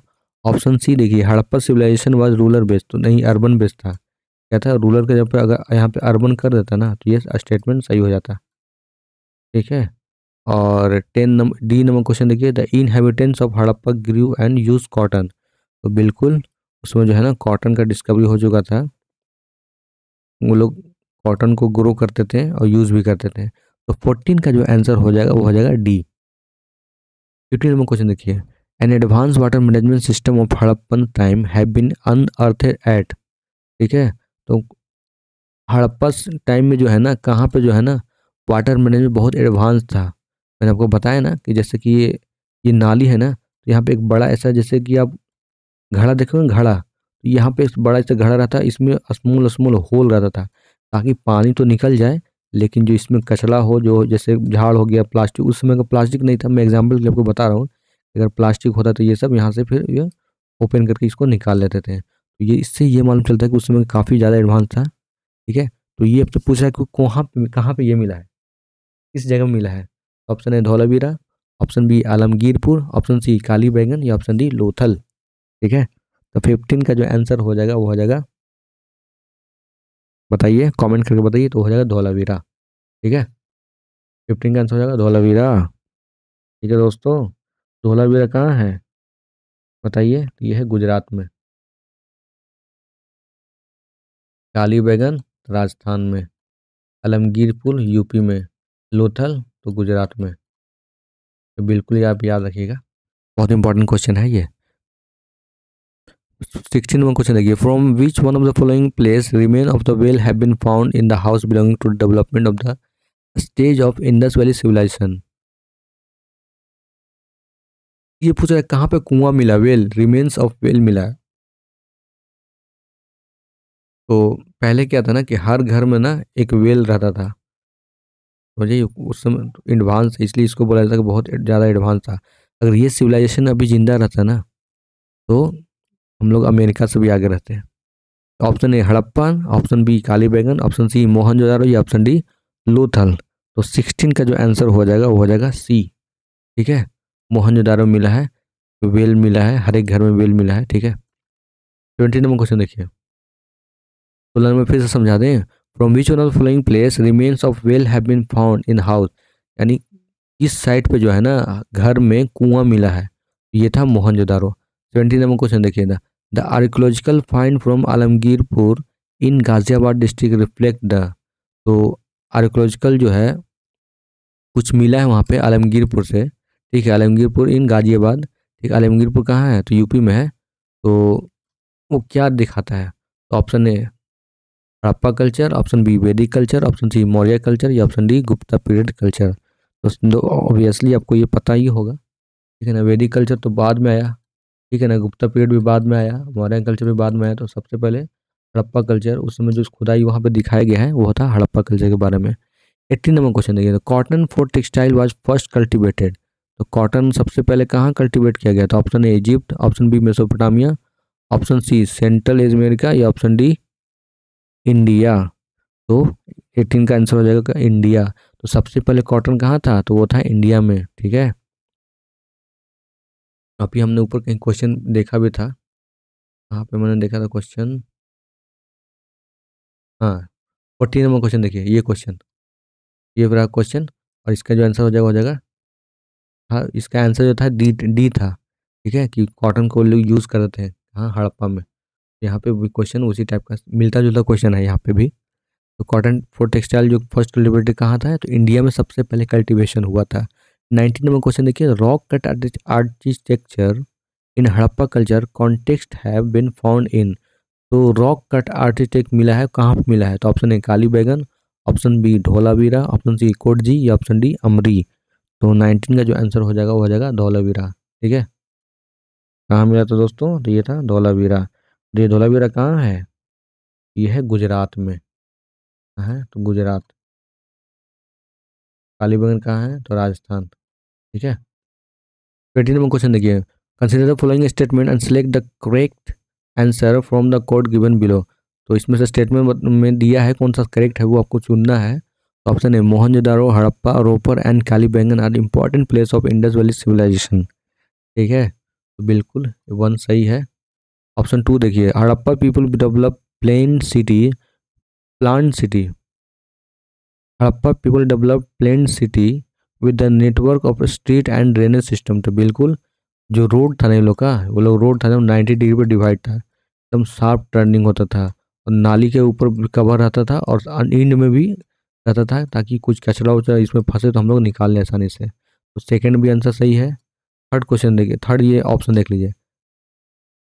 Speaker 1: ऑप्शन सी देखिए Harappa civilisation was rural based तो नहीं अर्बन बेस्ड था क्या था रूलर का जब पे अगर यहाँ पे अर्बन कर देता ना तो ये स्टेटमेंट सही हो जाता ठीक है और ten number D number question देखिए the inhabitants of Harappa grew and use cotton तो बिल्कुल उसमें जो है ना कॉटन का डिस्कवरी हो चुका था वो लोग कॉटन को ग्रो करते थे और यूज़ भी करते थे तो फोर्टीन का जो आंसर हो जाएगा वो हो जाएगा डी फिफ्टीन नंबर क्वेश्चन देखिए an advance water management system of Harappan time have been unearthed at ठीक है तो हड़प्पा टाइम में जो है ना कहाँ पे जो है ना वाटर मैनेजमेंट बहुत एडवांस था मैंने आपको बताया ना कि जैसे कि ये ये नाली है ना तो यहाँ पे एक बड़ा ऐसा जैसे कि आप घड़ा देखो घड़ा तो यहाँ पे बड़ा सा घड़ा रहता है इसमें असमूल असमूल होल रहता था ताकि पानी तो निकल जाए लेकिन जो इसमें कचरा हो जो जैसे झाड़ हो गया प्लास्टिक उस समय का प्लास्टिक नहीं था मैं एग्जाम्पल के आपको बता रहा हूँ अगर प्लास्टिक होता तो ये सब यहाँ से फिर ये ओपन करके इसको निकाल लेते थे तो ये इससे ये मालूम चलता है कि उस समय काफ़ी ज़्यादा एडवांस था ठीक है तो ये आपसे तो पूछ रहा है कि कहाँ पर कहाँ पर ये मिला है किस जगह मिला है ऑप्शन है Dholavira option B Alamgirpur option C Kalibangan या ऑप्शन डी लोथल ठीक है तो फिफ्टीन का जो आंसर हो जाएगा वो हो जाएगा बताइए कमेंट करके बताइए तो हो जाएगा धोलावीरा ठीक है फिफ्टीन का आंसर हो जाएगा धोलावीरा
Speaker 2: ठीक है दोस्तों धोलावीरा कहाँ है बताइए तो
Speaker 1: ये है गुजरात में
Speaker 2: काली बैगन
Speaker 1: राजस्थान में आलमगीरपुर यूपी में लोथल तो गुजरात में तो बिल्कुल आप याद रखिएगा बहुत इंपॉर्टेंट क्वेश्चन है ये में क्वेश्चन देखिए from which one of the following place remain of the well have been found in the house belonging to development of the stage of Indus valley civilisation
Speaker 2: ये पूछ रहा है कहाँ पे कुआं मिला वेल रिमेन्स ऑफ वेल मिला तो पहले क्या था ना कि हर
Speaker 1: घर में ना एक वेल रहता था समझिए उस समय एडवांस इसलिए इसको बोला जाता कि बहुत ज़्यादा एडवांस था अगर ये सिविलाइजेशन अभी ज़िंदा रहता ना तो हम लोग अमेरिका से भी आगे रहते हैं option A Harappan option B Kalibangan option C Mohenjodaro या ऑप्शन डी लोथल तो सिक्सटीन का जो आंसर हो जाएगा वो हो जाएगा सी ठीक है मोहनजोदारो मिला है वेल मिला है हर एक घर में वेल मिला है ठीक है ट्वेंटी नंबर क्वेश्चन देखिए सोलह में फिर से समझा दें from which one of following place remains of well have been found in house यानी इस साइड पे जो है ना घर में कुआं मिला है ये था मोहनजोदारो ट्वेंटी नंबर क्वेश्चन देखिए ना the archaeological find from Alamgirpur in Ghaziabad district reflect the तो आर्कोलॉजिकल जो है कुछ मिला है वहाँ पे आलमगीरपुर से ठीक है आलमगीरपुर इन गाजियाबाद ठीक है आलमगीरपुर कहाँ है तो यूपी में है तो वो क्या दिखाता है तो option A Harappa culture option B Vedic culture option C Maurya culture या option D Gupta period culture तो ऑब्वियसली आपको ये पता ही होगा ठीक है ना वैदिक कल्चर तो बाद में आया ठीक है ना गुप्ता पीरियड भी बाद में आया मौर्य कल्चर भी बाद में आया तो सबसे पहले हड़प्पा कल्चर उस समय जो खुदाई वहाँ पर दिखाया गया है वो था हड़प्पा कल्चर के बारे में एट्टी नंबर क्वेश्चन देखिए तो cotton for textile was first cultivated तो कॉटन सबसे पहले कहाँ कल्टिवेट किया गया तो option A Egypt option B Mesopotamia option C central America या ऑप्शन डी इंडिया तो एटीन का आंसर हो जाएगा इंडिया तो सबसे पहले कॉटन कहाँ था तो वो था इंडिया
Speaker 2: में ठीक है अभी हमने ऊपर कहीं क्वेश्चन देखा भी था वहाँ पे मैंने देखा था क्वेश्चन हाँ
Speaker 1: फोर्टी नंबर क्वेश्चन देखिए ये क्वेश्चन ये बड़ा क्वेश्चन और इसका जो आंसर हो जाएगा हो जाएगा हाँ इसका आंसर जो था डी डी था ठीक है कि कॉटन को लोग यूज़ करते हैं हाँ हड़प्पा में यहाँ पे भी क्वेश्चन उसी टाइप का मिलता जुलता क्वेश्चन है यहाँ पे भी तो कॉटन फॉर टेक्सटाइल जो फर्स्ट लिबर्टी कहाँ था तो इंडिया में सबसे पहले कल्टिवेशन हुआ था नाइनटीन नंबर क्वेश्चन देखिए rock cut architecture in Harappa culture context have been found in तो रॉक कट आर्टिस्टेक मिला है कहाँ पर मिला है तो option A Kalibangan option B Dholavira option C जी या ऑप्शन डी अमरी तो नाइनटीन का जो आंसर हो जाएगा वो हो जाएगा धोलावीरा ठीक है कहाँ मिला था दोस्तों तो ये था धोलावीरा तो ये धोलावीरा कहाँ है ये है गुजरात में
Speaker 2: कहाँ है तो गुजरात काली बैगन कहाँ है तो राजस्थान ठीक है ट्वेंटी नंबर क्वेश्चन देखिए consider the following statement and select the
Speaker 1: correct answer from the code given below तो इसमें से स्टेटमेंट में दिया है कौन सा करेक्ट है वो आपको चुनना है ऑप्शन तो है Mohenjodaro Harappa Ropar and Kalibangan are important place of Indus valley civilisation ठीक है तो बिल्कुल वन सही है ऑप्शन टू देखिए Harappa people develop plain city plan city Harappa people develop plain city with the network of street and drainage system तो बिल्कुल जो रोड था ना लोग का वो लोग रोड था ना नाइन्टी डिग्री पर डिवाइड था एकदम शार्प टर्निंग होता था और नाली के ऊपर कवर रहता था और इंड में भी रहता था ताकि कुछ कचरा उचरा इसमें फंसे तो हम लोग निकाल लें आसानी से तो सेकेंड भी आंसर सही है थर्ड क्वेश्चन देखिए थर्ड ये ऑप्शन देख लीजिए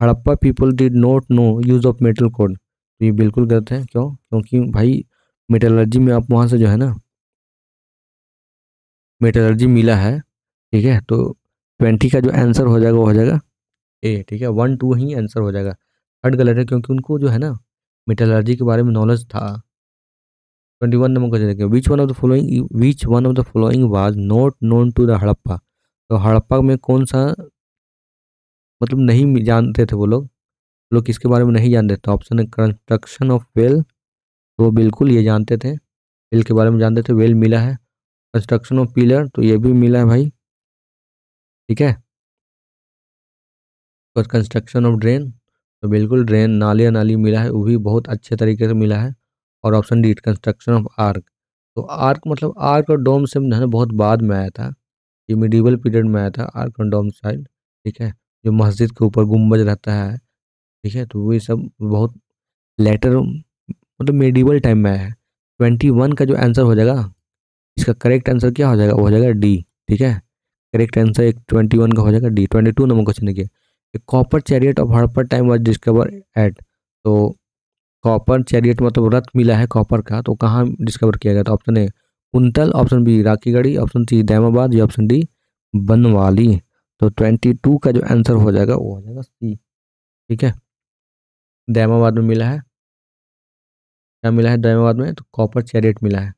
Speaker 1: Harappa people did not know use of metal code ये बिल्कुल गलत है क्यों क्योंकि भाई मेटलर्जी में आप वहाँ से जो है ना मेटलर्जी मिला है ठीक है तो ट्वेंटी का जो आंसर हो जाएगा वो हो जाएगा ए ठीक है वन टू ही आंसर हो जाएगा थर्ड गलत है क्योंकि उनको जो है ना मेटलर्जी के बारे में नॉलेज था twenty one number question which one of the following which one of the following was not known to the Harappa तो हड़प्पा में कौन सा मतलब नहीं जानते थे वो लोग लोग किसके बारे में नहीं जानते थे ऑप्शन है कंस्ट्रक्शन ऑफ वेल तो बिल्कुल ये जानते थे वेल के बारे में जानते थे वेल मिला है कंस्ट्रक्शन ऑफ पिलर तो ये भी मिला है भाई ठीक है कंस्ट्रक्शन ऑफ ड्रेन तो बिल्कुल ड्रेन नाली या नाली मिला है वो भी बहुत अच्छे तरीके से मिला है और option D construction of arch तो आर्क मतलब आर्क और डोम से है बहुत बाद में आया था ये मिडिवल पीरियड में आया था आर्क और डोम साइड ठीक है जो मस्जिद के ऊपर गुम्बज रहता है ठीक है तो ये सब बहुत लेटर मतलब मेडिवल टाइम में आया है ट्वेंटी वन का जो आंसर हो जाएगा इसका करेक्ट आंसर क्या हो जाएगा वो हो जाएगा डी ठीक है करेक्ट आंसर एक ट्वेंटी वन का हो जाएगा D twenty two number question देखिए कॉपर चैरियट ऑफ हड़पर टाइम वॉज डिस्कवर एट तो कॉपर चैरियट मतलब रथ मिला है कॉपर का तो कहाँ डिस्कवर किया गया था option A Kuntal option B Rakhigarhi option C Daimabad या ऑप्शन डी बनवाली तो ट्वेंटी टू का जो आंसर हो जाएगा वो हो जाएगा सी ठीक है दैमाबाद में मिला है क्या मिला है दैमाबाद में तो कॉपर चैरियट मिला है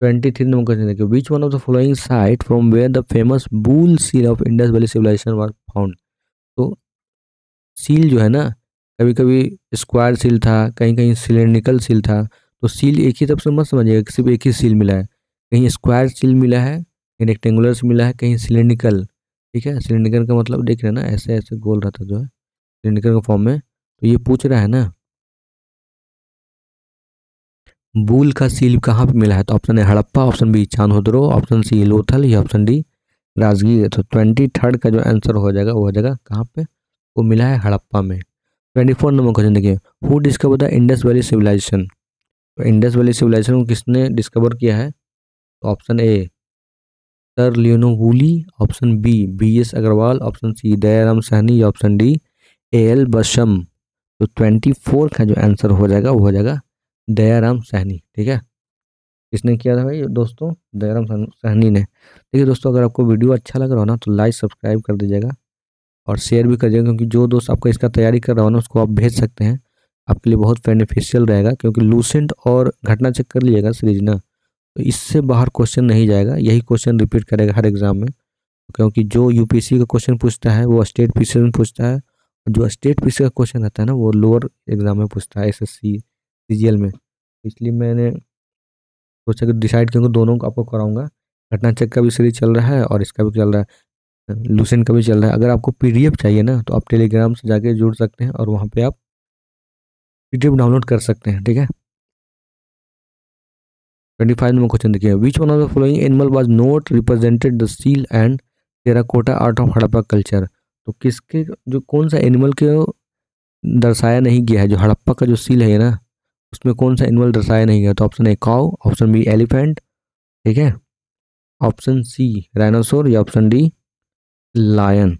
Speaker 1: ट्वेंटी थ्री नंबर क्वेश्चन देखिए which one of the following site from where the famous bull seal of Indus valley civilisation was found तो सील जो है ना कभी कभी स्क्वायर सील था कहीं कहीं सिलेंड्रिकल सील था तो सील एक ही तरफ से मत समझिएगा सिर्फ एक ही सील मिला है कहीं स्क्वायर सील मिला है कहीं रेक्टेंगुलर सील मिला है कहीं सिलेंड्रिकल ठीक है सिलेंड्रिकल का मतलब देख रहे हैं ना ऐसे ऐसे गोल रहता जो है सिलेंड्रिकल के फॉर्म में तो ये पूछ रहा है ना बूल का सील कहाँ पे मिला है तो option A Harappa option B Chanhudaro option C Lothal या ऑप्शन डी राजगीर तो ट्वेंटी थर्ड का जो आंसर हो जाएगा वो हो जाएगा कहाँ पे वो मिला है हड़प्पा में ट्वेंटी फोर नंबर क्वेश्चन देखिए who discover the Indus valley civilisation तो इंडस वैली सिविलाइजेशन को किसने डिस्कवर किया है ऑप्शन तो A sir Leonard Woolley option B B S Agrawal option C Dayaram Sahni या option D A L Basham तो ट्वेंटी फोर का जो आंसर हो जाएगा वो हो जाएगा दयाराम सहनी ठीक है किसने किया था भाई दोस्तों दयाराम सहनी ने देखिए दोस्तों अगर आपको वीडियो अच्छा लग रहा हो ना तो लाइक सब्सक्राइब कर दीजिएगा और शेयर भी कर दीजिएगा क्योंकि जो दोस्त आपका इसका तैयारी कर रहा हो ना उसको आप भेज सकते हैं आपके लिए बहुत बेनिफिशियल रहेगा क्योंकि लूसेंट और घटना चेक कर लीजिएगा सीरीज ना तो इससे बाहर क्वेश्चन नहीं जाएगा यही क्वेश्चन रिपीट करेगा हर एग्जाम में क्योंकि जो यू का क्वेश्चन पूछता है वो स्टेट पी में पूछता है जो स्टेट पीसी का क्वेश्चन रहता है ना वो लोअर एग्जाम में पूछता है एस सीजीएल में इसलिए मैंने सोचा कि डिसाइड क्योंकि दोनों को आपको कराऊंगा घटना चेक का भी सीरीज चल रहा है और इसका भी चल रहा है लूसेंट का भी चल रहा है अगर आपको पी चाहिए ना तो आप टेलीग्राम से जाके जुड़ सकते हैं और वहाँ पर आप पी डाउनलोड कर सकते हैं ठीक है ट्वेंटी फाइव नंबर क्वेश्चन देखिए which one of the following animal was not represented the seal and terracotta art of Harappa culture तो किसके जो कौन सा एनिमल के दर्शाया नहीं गया है जो हड़प्पा का जो सील है ना उसमें कौन सा एनिमल दर्शाया नहीं गया तो option A cow option B elephant ठीक है ऑप्शन सी राइनासोर या ऑप्शन डी लायन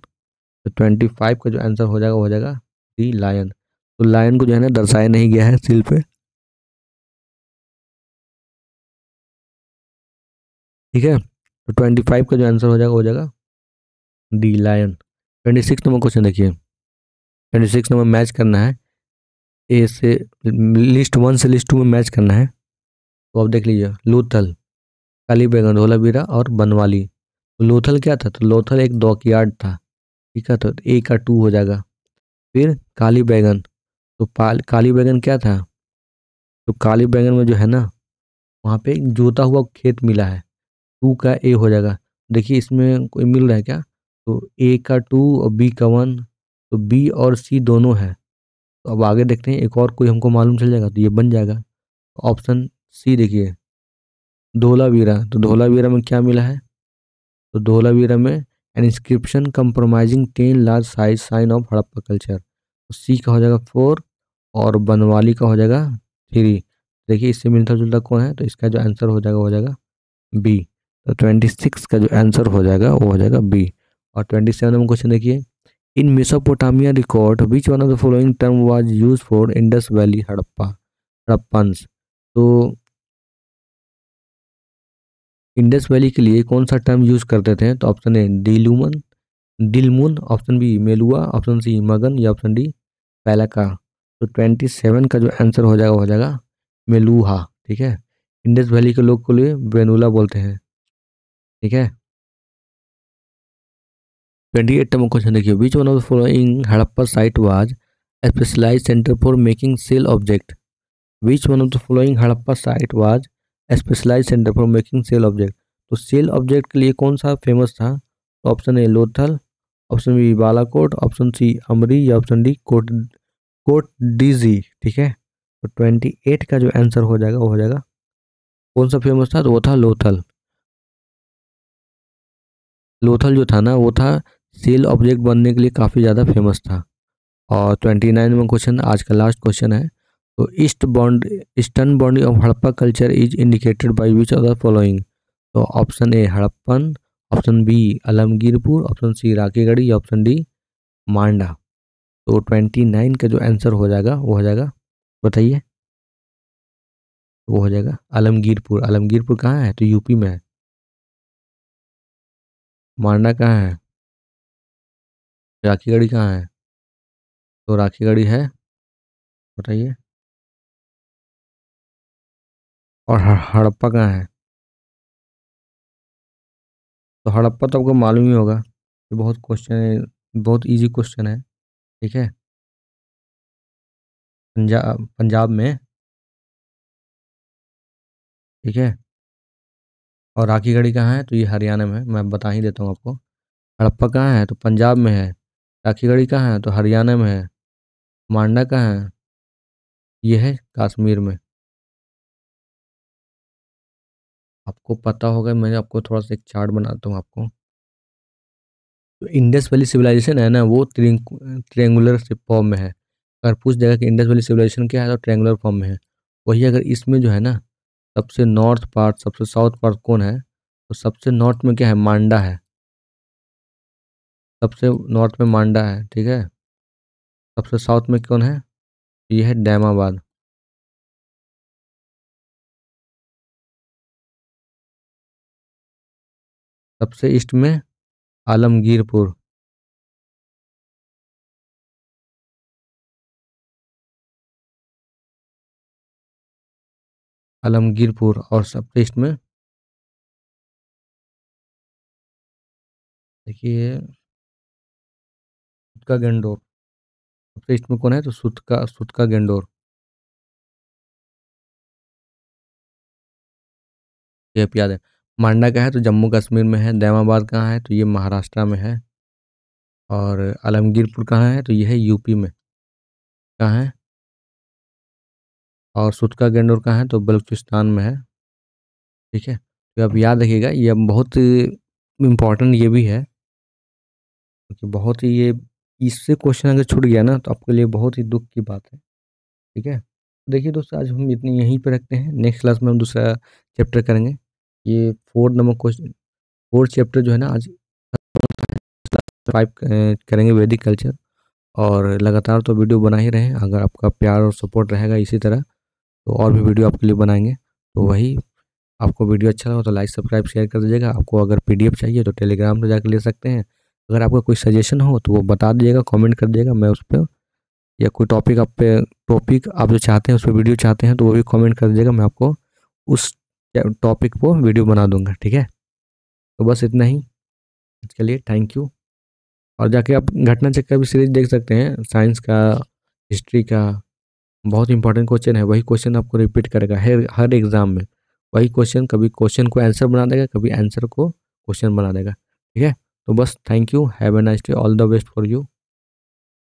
Speaker 1: तो ट्वेंटी फाइव का जो आंसर हो जाएगा हो जाएगा
Speaker 2: डी लायन तो लायन को जो है ना दर्शाया नहीं गया है सिल पे ठीक है तो ट्वेंटी फाइव का जो आंसर हो जाएगा हो जाएगा D lion twenty six number question देखिए ट्वेंटी
Speaker 1: सिक्स नंबर मैच करना है ए से लिस्ट वन से लिस्ट टू में मैच करना है तो आप देख लीजिए लोथल काली बैगन ढोलाबीरा और बनवाली तो लोथल क्या था तो लोथल एक यार्ड था ठीक है तो ए का टू हो जाएगा फिर काली बैगन तो पाल काली बैगन क्या था तो काली बैगन में जो है ना वहाँ पे जोता हुआ खेत मिला है टू का ए हो जाएगा देखिए इसमें कोई मिल रहा है क्या तो ए का टू और बी का वन तो बी और सी दोनों है तो अब आगे देखते हैं एक और कोई हमको मालूम चल जाएगा तो ये बन जाएगा ऑप्शन सी देखिए धोलावीरा तो धोलावीरा में क्या मिला है तो धोलावीरा में an inscription compromising ten large size sign of Harappa culture तो सी का हो जाएगा फोर और बनवाली का हो जाएगा थ्री देखिए इससे मिलता जुलता कौन है तो इसका जो आंसर हो जाएगा हो जाएगा बी तो ट्वेंटी सिक्स का जो आंसर हो जाएगा वो हो जाएगा बी तो और ट्वेंटी सेवन में क्वेश्चन देखिए in Mesopotamia record which one of the following term was use for Indus valley Harappa Harappans? तो इंडस वैली के लिए कौन सा टर्म यूज करते थे तो option A Dilmun Dilmun option B Meluha option C Magan या ऑप्शन डी पैलाका तो ट्वेंटी सेवन का जो आंसर हो जाएगा हो जाएगा मेलुहा ठीक है इंडस वैली के लोग को लिए वेनूला बोलते हैं ठीक है ट्वेंटी एट नंबर क्वेश्चन देखिए which one of the following Harappa site was specialise centre for making shell object which one of the following Harappa site was specialise centre for making shell object तो सेल ऑब्जेक्ट के लिए कौन सा famous था तो option A Lothal option B Balakot option C Amri या option D Kot Kot Diji ठीक है तो ट्वेंटी एट का जो आंसर हो जाएगा वो हो जाएगा कौन सा फेमस था तो वो था लोथल लोथल जो था ना वो था सील ऑब्जेक्ट बनने के लिए काफ़ी ज़्यादा फेमस था और ट्वेंटी नाइन में क्वेश्चन आज का लास्ट क्वेश्चन है तो east bond eastern boundary of Harappa culture is indicated by which of the following तो option A Harappan option B Alamgirpur option C Rakhigarhi option D Manda तो ट्वेंटी नाइन का जो आंसर हो जाएगा वो हो जाएगा बताइए वो हो
Speaker 2: जाएगा आलमगीरपुर आलमगीरपुर कहाँ है तो यूपी में है मांडा कहाँ है राखी गढ़ी कहाँ है तो राखी गढ़ी है बताइए और हड़प्पा कहाँ है तो हड़प्पा तो आपको मालूम ही होगा ये बहुत क्वेश्चन है बहुत इजी क्वेश्चन है ठीक है पंजाब पंजाब में ठीक है और राखी गढ़ी कहाँ है तो ये हरियाणा में है मैं बता ही देता
Speaker 1: हूँ आपको हड़प्पा कहाँ है तो पंजाब में है राखीगढ़ी कहाँ है तो हरियाणा में है
Speaker 2: मांडा कहाँ है ये है कश्मीर में आपको पता होगा मैंने आपको थोड़ा सा एक चार्ट बनाता हूँ आपको
Speaker 1: तो इंडस वैली सिविलाइजेशन है ना वो ट्रेंगुलर फॉर्म में है अगर पूछ देगा कि इंडस वैली सिविलाइजेशन क्या है तो ट्रेंगुलर फॉर्म में है वही अगर इसमें जो है ना सबसे नॉर्थ पार्ट सबसे साउथ पार्ट कौन है तो सबसे नॉर्थ में क्या है मांडा है
Speaker 2: सबसे नॉर्थ में मांडा है ठीक है सबसे साउथ में कौन है यह है डैमाबाद सबसे ईस्ट में आलमगीरपुर आलमगीरपुर और सबसे ईस्ट में देखिए सुतका गेंडोर सबसे ईस्ट में कौन है तो सुतका सुतका गेंडोर ये आप याद है मांडा का है तो जम्मू कश्मीर में है दैमाबाद कहाँ
Speaker 1: है तो ये महाराष्ट्र में है और आलमगीरपुर कहाँ है तो ये है यूपी में कहाँ है और सुतका गेंडोर कहाँ है तो बलूचिस्तान में है ठीक है तो आप याद रखिएगा ये बहुत इम्पोर्टेंट ये भी है क्योंकि बहुत ही ये इससे क्वेश्चन अगर छूट गया ना तो आपके लिए बहुत ही दुख की बात है ठीक है देखिए दोस्तों आज हम इतनी यहीं पर रखते हैं नेक्स्ट क्लास में हम दूसरा चैप्टर करेंगे ये fourth number question fourth chapter जो है ना आज फाइव करेंगे वैदिक कल्चर और लगातार तो वीडियो बना ही रहे हैं अगर आपका प्यार और सपोर्ट रहेगा इसी तरह तो और भी वीडियो आपके लिए बनाएंगे तो वही आपको वीडियो अच्छा लगा तो लाइक सब्सक्राइब शेयर कर दीजिएगा आपको अगर पीडीएफ चाहिए तो टेलीग्राम पर जाकर ले सकते हैं अगर आपका कोई सजेशन हो तो वो बता दीजिएगा कमेंट कर दीजिएगा मैं उस पर या कोई टॉपिक आप पे टॉपिक आप जो चाहते हैं उस पर वीडियो चाहते हैं तो वो भी कमेंट कर दीजिएगा मैं आपको उस टॉपिक पर वीडियो बना दूंगा ठीक है तो बस इतना ही इसके लिए थैंक यू और जाके आप घटना चक्कर भी सीरीज देख सकते हैं साइंस का हिस्ट्री का बहुत इंपॉर्टेंट क्वेश्चन है वही क्वेश्चन आपको रिपीट करेगा हर हर एग्ज़ाम में वही क्वेश्चन कभी क्वेश्चन को आंसर बना देगा कभी आंसर को क्वेश्चन बना देगा ठीक है so boss thank you have a nice day all the best for you